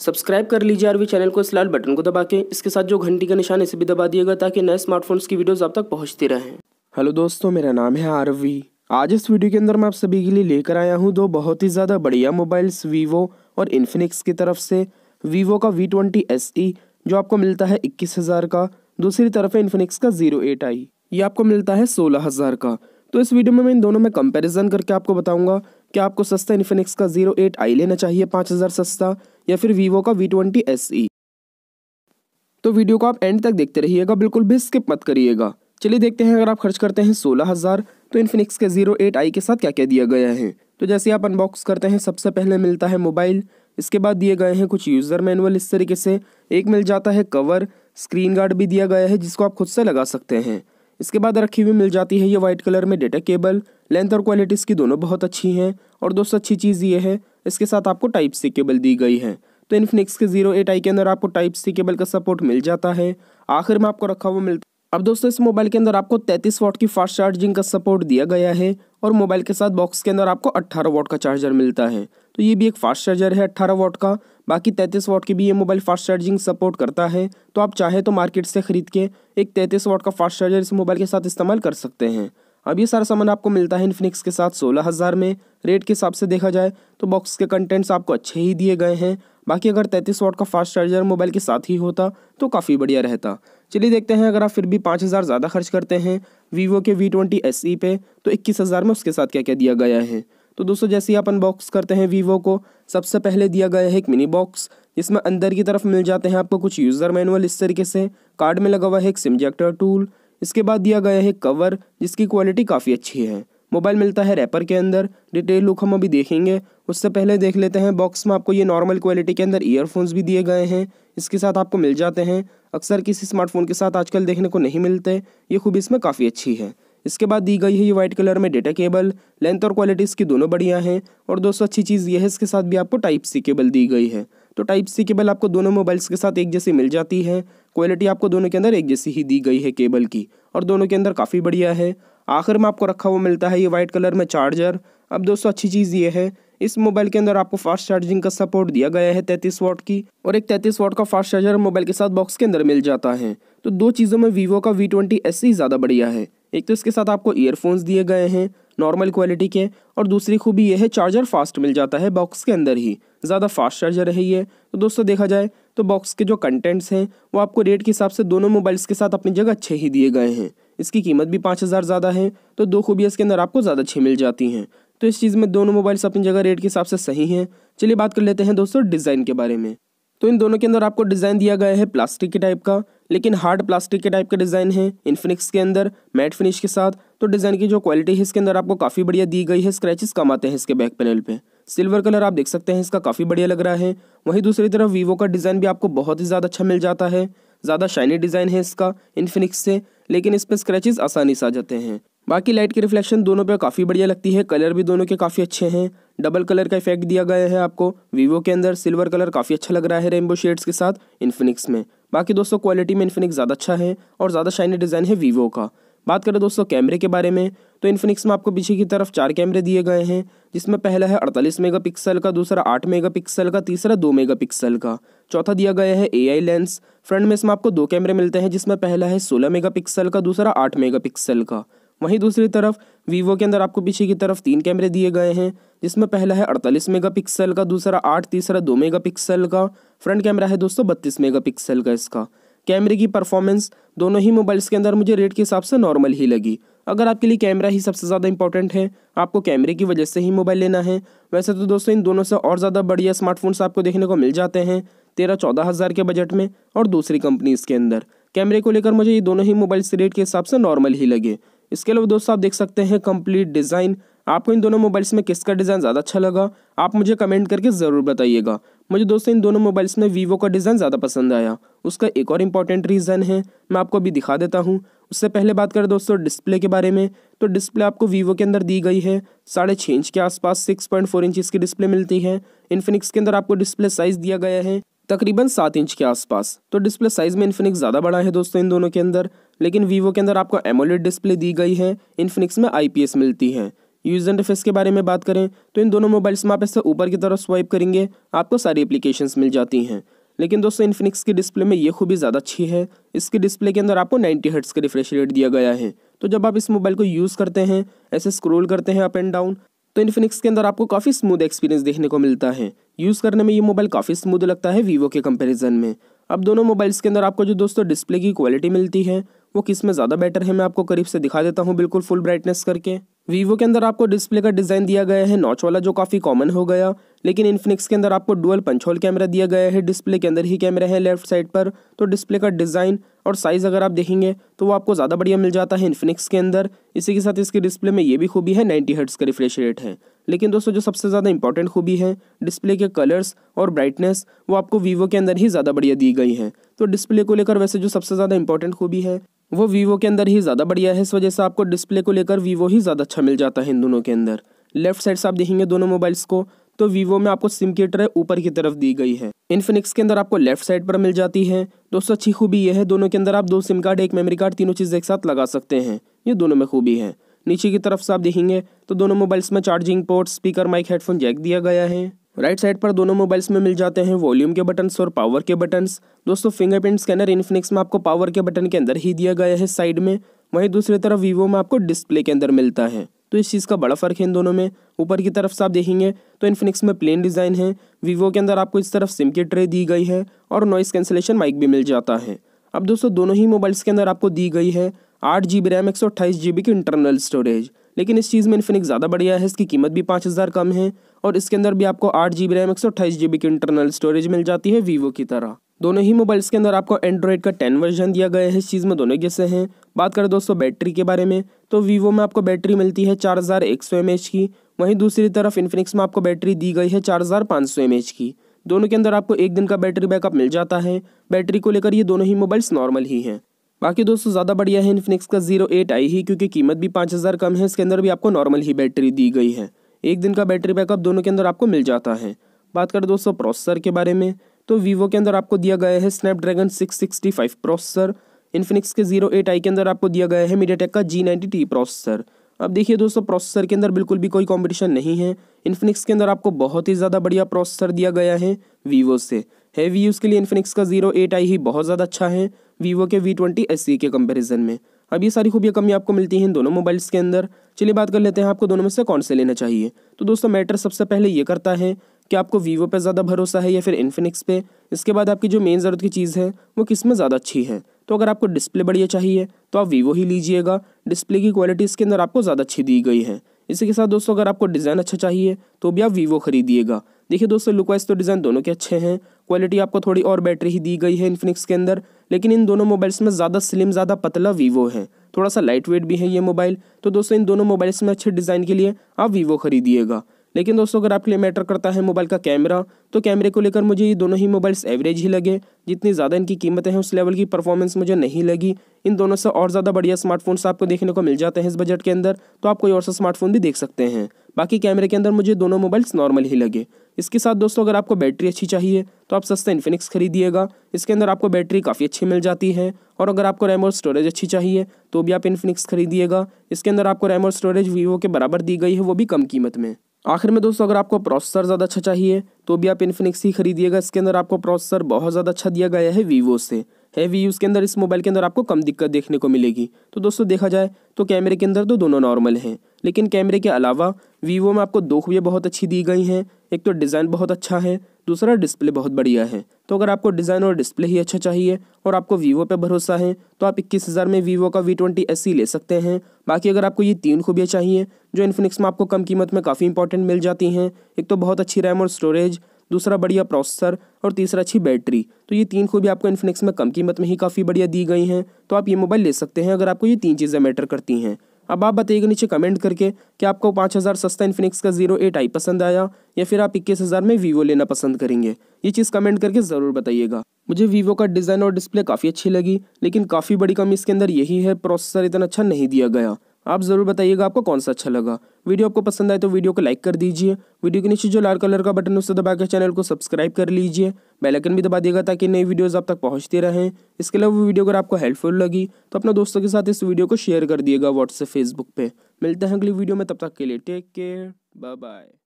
subscribe कर लीजिए RV channel को इस लाल बटन को दबा के इसके साथ जो घंटी का निशान इसे भी दबा दिएगा ताकि नए स्मार्टफोन्स की वीडियोस आप तक पहुंचती रहें हेलो दोस्तों मेरा नाम है आरवी आज इस वीडियो के अंदर मैं आप सभी के लिए लेकर आया हूँ दो बहुत ही ज़्यादा बढ़िया मोबाइल्स वीवो और इन्फिनिक्स की तरफ से वीवो का वी ट्वेंटी e, जो आपको मिलता है इक्कीस हज़ार का दूसरी तरफ है इन्फिनिक्स का जीरो एट आई ये आपको मिलता है सोलह हज़ार का तो इस वीडियो में मैं इन दोनों में कंपेरिजन करके आपको बताऊंगा क्या आपको सस्ता इन्फिनिक्स का जीरो एट आई लेना चाहिए पाँच हज़ार सस्ता या फिर वीवो का वी ट्वेंटी एस ई तो वीडियो को आप एंड तक देखते रहिएगा बिल्कुल भी स्किप मत करिएगा चलिए देखते हैं अगर आप खर्च करते हैं सोलह हज़ार तो इन्फिनिक्स के जीरो एट आई के साथ क्या क्या दिया गया है तो जैसे आप अनबॉक्स करते हैं सबसे पहले मिलता है मोबाइल इसके बाद दिए गए हैं कुछ यूज़र मैनुअल इस तरीके से एक मिल जाता है कवर स्क्रीन गार्ड भी दिया गया है जिसको आप खुद से लगा सकते हैं इसके बाद रखी हुई मिल जाती है ये वाइट कलर में डेटा केबल लेंथ और क्वालिटी इसकी दोनों बहुत अच्छी हैं और दोस्तों अच्छी चीज़ ये है इसके साथ आपको टाइप सी केबल दी गई है तो इनफिनिक्स के जीरो एट आई के अंदर आपको टाइप सी केबल का सपोर्ट मिल जाता है आखिर में आपको रखा हुआ मिलता अब दोस्तों इस मोबाइल के अंदर आपको 33 वॉट की फास्ट चार्जिंग का सपोर्ट दिया गया है और मोबाइल के साथ बॉक्स के अंदर आपको 18 वॉट का चार्जर मिलता है तो ये भी एक फास्ट चार्जर है 18 वॉट का बाकी 33 वॉट की भी ये मोबाइल फास्ट चार्जिंग सपोर्ट करता है तो आप चाहे तो मार्केट से खरीद के एक तैंतीस वॉट का फास्ट चार्जर इस मोबाइल के साथ इस्तेमाल कर सकते हैं अब ये सारा सामान आपको मिलता है इन्फिनिक्स के साथ सोलह हज़ार में रेट के हिसाब से देखा जाए तो बॉक्स के कंटेंट्स आपको अच्छे ही दिए गए हैं बाकी अगर तैंतीस वाट का फास्ट चार्जर मोबाइल के साथ ही होता तो काफ़ी बढ़िया रहता चलिए देखते हैं अगर आप फिर भी पाँच हज़ार ज़्यादा खर्च करते हैं वीवो के वी ट्वेंटी एस ई पे तो इक्कीस हज़ार में उसके साथ क्या क्या दिया गया है तो दोस्तों जैसे ही आप अनबॉक्स करते हैं वीवो को सबसे पहले दिया गया है एक मिनी बॉक्स इसमें अंदर की तरफ मिल जाते हैं आपको कुछ यूज़र मैनुअल इस तरीके से कार्ड में लगा हुआ है एक सिम टूल इसके बाद दिया गया है कवर जिसकी क्वालिटी काफ़ी अच्छी है मोबाइल मिलता है रैपर के अंदर डिटेल लुक हम अभी देखेंगे उससे पहले देख लेते हैं बॉक्स में आपको ये नॉर्मल क्वालिटी के अंदर ईयरफोन्स भी दिए गए हैं इसके साथ आपको मिल जाते हैं अक्सर किसी स्मार्टफोन के साथ आजकल देखने को नहीं मिलते ये खूब इसमें काफ़ी अच्छी है इसके बाद दी गई है ये व्हाइट कलर में डेटा केबल लेंथ और क्वालिटी इसकी दोनों बढ़िया हैं और दोस्तों अच्छी चीज़ ये है इसके साथ भी आपको टाइप सी केबल दी गई है तो टाइप सी केबल आपको दोनों मोबाइल्स के साथ एक जैसी मिल जाती है क्वालिटी आपको दोनों के अंदर एक जैसी ही दी गई है केबल की और दोनों के अंदर काफ़ी बढ़िया है आखिर में आपको रखा हुआ मिलता है ये वाइट कलर में चार्जर अब दोस्तों अच्छी चीज़ ये है इस मोबाइल के अंदर आपको फास्ट चार्जिंग का सपोर्ट दिया गया है तैंतीस वॉट की और एक तैंतीस वॉट का फास्ट चार्जर मोबाइल के साथ बॉक्स के अंदर मिल जाता है तो दो चीज़ों में वीवो का वी ट्वेंटी e ज़्यादा बढ़िया है एक तो इसके साथ आपको ईयरफोन्स दिए गए हैं नॉर्मल क्वालिटी के और दूसरी खूबी यह है चार्जर फास्ट मिल जाता है बॉक्स के अंदर ही ज़्यादा फास्ट चार्जर है ये तो दोस्तों देखा जाए तो बॉक्स के जो कंटेंट्स हैं वो आपको रेट के हिसाब से दोनों मोबाइल्स के साथ अपनी जगह अच्छे ही दिए गए हैं इसकी कीमत भी पाँच हज़ार ज़्यादा है तो दो खूबियाँ इसके अंदर आपको ज़्यादा अच्छी मिल जाती हैं तो इस चीज़ में दोनों मोबाइल्स अपनी जगह रेट के हिसाब से सही हैं चलिए बात कर लेते हैं दोस्तों डिज़ाइन के बारे में तो इन दोनों के अंदर आपको डिज़ाइन दिया गया है प्लास्टिक के टाइप का लेकिन हार्ड प्लास्टिक के टाइप का डिज़ाइन है इन्फिनिक्स के अंदर मैट फिनिश के साथ तो डिज़ाइन की जो क्वालिटी है इसके अंदर आपको काफ़ी बढ़िया दी गई है स्क्रैचेस कम आते हैं इसके बैक पैनल पे सिल्वर कलर आप देख सकते हैं इसका काफ़ी बढ़िया लग रहा है वहीं दूसरी तरफ वीवो का डिज़ाइन भी आपको बहुत ही ज़्यादा अच्छा मिल जाता है ज़्यादा शाइनी डिज़ाइन है इसका इनफिनिक्स से लेकिन इस पर स्क्रैचेज आसानी से आ जाते हैं बाकी लाइट की रिफ्लेक्शन दोनों पर काफ़ी बढ़िया लगती है कलर भी दोनों के काफ़ी अच्छे हैं डबल कलर का इफेक्ट दिया गया है आपको वीवो के अंदर सिल्वर कलर काफ़ी अच्छा लग रहा है रेनबो शेड्स के साथ इन्फिनिक्स में बाकी दोस्तों क्वालिटी में इन्फिनिक्स ज़्यादा अच्छा है और ज़्यादा शाइनी डिज़ाइन है वीवो का बात करें दोस्तों कैमरे के बारे में तो इन्फिनिक्स में आपको पीछे की तरफ चार कैमरे दिए गए हैं जिसमें पहला है 48 मेगापिक्सल का दूसरा 8 मेगापिक्सल का तीसरा 2 मेगापिक्सल का चौथा दिया गया है एआई लेंस फ्रंट में इसमें आपको दो कैमरे मिलते हैं जिसमें पहला है 16 मेगापिक्सल का दूसरा 8 मेगापिक्सल का वहीं दूसरी तरफ वीवो के अंदर आपको पीछे की तरफ तीन कैमरे दिए गए हैं जिसमें पहला है 48 मेगापिक्सल का दूसरा 8 तीसरा 2 मेगापिक्सल का फ्रंट कैमरा है दोस्तों 32 मेगापिक्सल का इसका कैमरे की परफॉर्मेंस दोनों ही मोबाइल्स के अंदर मुझे रेट के हिसाब से नॉर्मल ही लगी अगर आपके लिए कैमरा ही सबसे ज़्यादा इंपॉर्टेंट है आपको कैमरे की वजह से ही मोबाइल लेना है वैसे तो दोस्तों इन दोनों से और ज़्यादा बढ़िया स्मार्टफोन्स आपको देखने को मिल जाते हैं तेरह चौदह हज़ार के बजट में और दूसरी कंपनीज़ के अंदर कैमरे को लेकर मुझे ये दोनों ही मोबाइल्स रेट के हिसाब से नॉर्मल ही लगे इसके अलावा दोस्तों आप देख सकते हैं कंप्लीट डिज़ाइन आपको इन दोनों मोबाइल्स में किसका डिज़ाइन ज़्यादा अच्छा लगा आप मुझे कमेंट करके ज़रूर बताइएगा मुझे दोस्तों इन दोनों मोबाइल्स में वीवो का डिज़ाइन ज़्यादा पसंद आया उसका एक और इम्पॉर्टेंट रीज़न है मैं आपको अभी दिखा देता हूँ उससे पहले बात करें दोस्तों डिस्प्ले के बारे में तो डिस्प्ले आपको वीवो के अंदर दी गई है साढ़े छः इंच के आसपास सिक्स पॉइंट फोर इंच की डिस्प्ले मिलती है इन्फिनिक्स के अंदर आपको डिस्प्ले साइज़ दिया गया है तकरीबन सात इंच के आसपास तो डिस्प्ले साइज़ में इन्फिनिक्स ज़्यादा बड़ा है दोस्तों इन दोनों के अंदर लेकिन वीवो के अंदर आपको एमोलेड डिस्प्ले दी गई है इन्फिनिक्स में एस मिलती है यूज इंटरफेस के बारे में बात करें तो इन दोनों मोबाइल्स में आप ऐसे ऊपर की तरफ स्वाइप करेंगे आपको सारी एप्लीकेशंस मिल जाती हैं लेकिन दोस्तों इन्फिनिक्स की डिस्प्ले में ये खूबी ज़्यादा अच्छी है इसके डिस्प्ले के अंदर आपको 90 हर्ट्स का रिफ्रेश रेट दिया गया है तो जब आप इस मोबाइल को यूज़ करते हैं ऐसे स्क्रोल करते हैं अप एंड डाउन तो इन्फिनिक्स के अंदर आपको काफ़ी स्मूथ एक्सपीरियंस देखने को मिलता है यूज़ करने में ये मोबाइल काफ़ी स्मूथ लगता है वीवो के कंपेरिजन में अब दोनों मोबाइल्स के अंदर आपको जो दोस्तों डिस्प्ले की क्वालिटी मिलती है वो किस में ज़्यादा बेटर है मैं आपको करीब से दिखा देता हूँ बिल्कुल फुल ब्राइटनेस करके वीवो के अंदर आपको डिस्प्ले का डिज़ाइन दिया गया है नॉच वाला जो काफ़ी कॉमन हो गया लेकिन इन्फिनिक्स के अंदर आपको डुअल पंचोल कैमरा दिया गया है डिस्प्ले के अंदर ही कैमरा है लेफ्ट साइड पर तो डिस्प्ले का डिज़ाइन और साइज़ अगर आप देखेंगे तो वो आपको ज़्यादा बढ़िया मिल जाता है इन्फिनिक्स के अंदर इसी के साथ इसके डिस्प्ले में ये भी खूबी है नाइन्टी हर्ट्स का रिफ्रेश रेट है लेकिन दोस्तों जो सबसे ज़्यादा इंपॉर्टेंट खूबी है डिस्प्ले के कलर्स और ब्राइटनेस वो आपको वीवो के अंदर ही ज़्यादा बढ़िया दी गई हैं तो डिस्प्ले को लेकर वैसे जो सबसे ज़्यादा इंपॉर्टेंट खूबी है वो वीवो के अंदर ही ज़्यादा बढ़िया है इस वजह से आपको डिस्प्ले को लेकर वीवो ही ज़्यादा अच्छा मिल जाता है इन दोनों के अंदर लेफ्ट साइड से आप देखेंगे दोनों मोबाइल्स को तो वीवो में आपको सिम की ट्रे ऊपर की तरफ दी गई है इनफिनिक्स के अंदर आपको लेफ्ट साइड पर मिल जाती है दोस्तों अच्छी खूबी यह है दोनों के अंदर आप दो सिम कार्ड एक मेमोरी कार्ड तीनों चीज़ एक साथ लगा सकते हैं ये दोनों में खूबी है नीचे की तरफ से आप देखेंगे तो दोनों मोबाइल्स में charging port speaker mic headphone jack दिया गया है राइट साइड पर दोनों मोबाइल्स में मिल जाते हैं वॉल्यूम के बटन्स और पावर के बटन्स दोस्तों फिंगरप्रिंट स्कैनर इन्फिनिक्स में आपको पावर के बटन के अंदर ही दिया गया है साइड में वहीं दूसरी तरफ वीवो में आपको डिस्प्ले के अंदर मिलता है तो इस चीज़ का बड़ा फ़र्क है इन दोनों में ऊपर की तरफ से आप देखेंगे तो इन्फिनिक्स में प्लेन डिज़ाइन है वीवो के अंदर आपको इस तरफ सिम की ट्रे दी गई है और नॉइस कैंसिलेशन माइक भी मिल जाता है अब दोस्तों दोनों ही मोबाइल्स के अंदर आपको दी गई है आठ जी बी रैम एक सौ अट्ठाईस जी बी की इंटरनल स्टोरेज लेकिन इस चीज़ में इन्फिनिक्स ज़्यादा बढ़िया है इसकी कीमत भी पाँच हज़ार कम है और इसके अंदर भी आपको आठ जी बी रैम एक सौ अट्ठाईस जी बी की इंटरनल स्टोरेज मिल जाती है वीवो की तरह दोनों ही मोबाइल्स के अंदर आपको एंड्रॉयड का टेन वर्जन दिया गया है इस चीज़ में दोनों जैसे हैं बात करें दोस्तों बैटरी के बारे में तो वीवो में आपको बैटरी मिलती है चार हज़ार एक सौ एम एच की वहीं दूसरी तरफ इन्फिनिक्स में आपको बैटरी दी गई है चार हज़ार पाँच सौ एम एच की दोनों के अंदर आपको एक दिन का बैटरी बैकअप मिल जाता है बैटरी को लेकर ये दोनों ही मोबाइल्स नॉर्मल ही हैं बाकी दोस्तों ज़्यादा बढ़िया है इनफिनिक्स का जीरो एट आई ही क्योंकि कीमत भी पाँच हज़ार कम है इसके अंदर भी आपको नॉर्मल ही बैटरी दी गई है एक दिन का बैटरी बैकअप दोनों के अंदर आपको मिल जाता है बात करें दोस्तों प्रोसेसर के बारे में तो वीवो के अंदर आपको दिया गया है Snapdragon six sixty five processor Infinix के जीरो एट आई के अंदर आपको दिया गया है मीडियाटेक का जी नाइन्टी टी प्रोसेसर अब देखिए दोस्तों प्रोसेसर के अंदर बिल्कुल भी कोई कॉम्पिटिशन नहीं है इन्फिनिक्स के अंदर आपको बहुत ही ज़्यादा बढ़िया प्रोसेसर दिया गया है वीवो से है वी के लिए इन्फिनिक्स का जीरो एट आई ही बहुत ज़्यादा अच्छा है वीवो के वी ट्वेंटी एस सी के कंपेरिजन में अब ये सारी खूबियाँ कमी आपको मिलती हैं इन दोनों मोबाइल्स के अंदर चलिए बात कर लेते हैं आपको दोनों में से कौन से लेना चाहिए तो दोस्तों मैटर सबसे पहले ये करता है कि आपको वीवो पे ज़्यादा भरोसा है या फिर इन्फिनिक्स पे इसके बाद आपकी जो मेन ज़रूरत की चीज़ है वो किस में ज़्यादा अच्छी है तो अगर आपको डिस्प्ले बढ़िया चाहिए तो आप वीवो ही लीजिएगा डिस्प्ले की क्वालिटी इसके अंदर आपको ज़्यादा अच्छी दी गई है इसी के साथ दोस्तों अगर आपको डिज़ाइन अच्छा चाहिए तो भी आप वीवो खरीदिएगा देखिए दोस्तों लुक वाइज तो डिज़ाइन दोनों के अच्छे हैं क्वालिटी आपको थोड़ी और बैटरी ही दी गई है इन्फिनिक्स के अंदर लेकिन इन दोनों मोबाइल्स में ज़्यादा स्लिम ज़्यादा पतला वीवो है थोड़ा सा लाइट वेट भी है ये मोबाइल तो दोस्तों इन दोनों मोबाइल्स में अच्छे डिज़ाइन के लिए आप वीवो खरीदिएगा लेकिन दोस्तों अगर आपके लिए मैटर करता है मोबाइल का कैमरा तो कैमरे को लेकर मुझे ये दोनों ही मोबाइल्स एवरेज ही लगे जितनी ज़्यादा इनकी कीमतें हैं उस लेवल की परफॉर्मेंस मुझे नहीं लगी इन दोनों से और ज़्यादा बढ़िया स्मार्टफोन्स आपको देखने को मिल जाते हैं इस बजट के अंदर तो आप कोई और सा स्मार्टफोन भी देख सकते हैं बाकी कैमरे के अंदर मुझे दोनों मोबाइल्स नॉर्मल ही लगे इसके साथ दोस्तों अगर आपको बैटरी अच्छी चाहिए तो आप सस्ता इन्फिनिक्स खरीदिएगा इसके अंदर आपको बैटरी काफ़ी अच्छी मिल जाती है और अगर आपको रैम और स्टोरेज अच्छी चाहिए तो भी आप इन्फिनिक्स खरीदिएगा इसके अंदर आपको रैम और स्टोरेज वीवो के बराबर दी गई है वो भी कम कीमत में आखिर में दोस्तों अगर आपको प्रोसेसर ज़्यादा अच्छा चाहिए तो भी आप इन्फिनिक्स ही खरीदिएगा इसके अंदर आपको प्रोसेसर बहुत ज़्यादा अच्छा दिया गया है वीवो से हैवी यूज़ के अंदर इस मोबाइल के अंदर आपको कम दिक्कत देखने को मिलेगी तो दोस्तों देखा जाए तो कैमरे के अंदर तो दोनों नॉर्मल हैं लेकिन कैमरे के अलावा वीवो में आपको दो खूबियाँ बहुत अच्छी दी गई हैं एक तो डिज़ाइन बहुत अच्छा है दूसरा डिस्प्ले बहुत बढ़िया है तो अगर आपको डिज़ाइन और डिस्प्ले ही अच्छा चाहिए और आपको वीवो पे भरोसा है तो आप इक्कीस हज़ार में वीवो का वी ट्वेंटी एस ले सकते हैं बाकी अगर आपको ये तीन खूबियाँ चाहिए जो इन्फिनिक्स में आपको कम कीमत में काफ़ी इंपॉर्टेंट मिल जाती हैं एक तो बहुत अच्छी रैम और स्टोरेज दूसरा बढ़िया प्रोसेसर और तीसरा अच्छी बैटरी तो ये तीन खूबियाँ आपको इन्फिनिक्स में कम कीमत में ही काफ़ी बढ़िया दी गई हैं तो आप ये मोबाइल ले सकते हैं अगर आपको ये तीन चीज़ें मैटर करती हैं अब आप बताइएगा नीचे कमेंट करके कि आपको पाँच हज़ार सस्ता इन्फिनिक्स का जीरो एट आई पसंद आया या फिर आप इक्कीस हज़ार में वीवो लेना पसंद करेंगे ये चीज़ कमेंट करके ज़रूर बताइएगा मुझे वीवो का डिज़ाइन और डिस्प्ले काफ़ी अच्छी लगी लेकिन काफ़ी बड़ी कमी इसके अंदर यही है प्रोसेसर इतना अच्छा नहीं दिया गया आप ज़रूर बताइएगा आपको कौन सा अच्छा लगा वीडियो आपको पसंद आए तो वीडियो को लाइक कर दीजिए वीडियो के नीचे जो लाल कलर का बटन उससे उसे दबाकर चैनल को सब्सक्राइब कर लीजिए आइकन भी दबा दिएगा ताकि नई वीडियोज़ आप तक पहुँचते रहें इसके अलावा वीडियो अगर आपको हेल्पफुल लगी तो अपने दोस्तों के साथ इस वीडियो को शेयर कर दिएगा व्हाट्सएप फेसबुक पर मिलते हैं अगली वीडियो में तब तक के लिए टेक केयर बाय बाय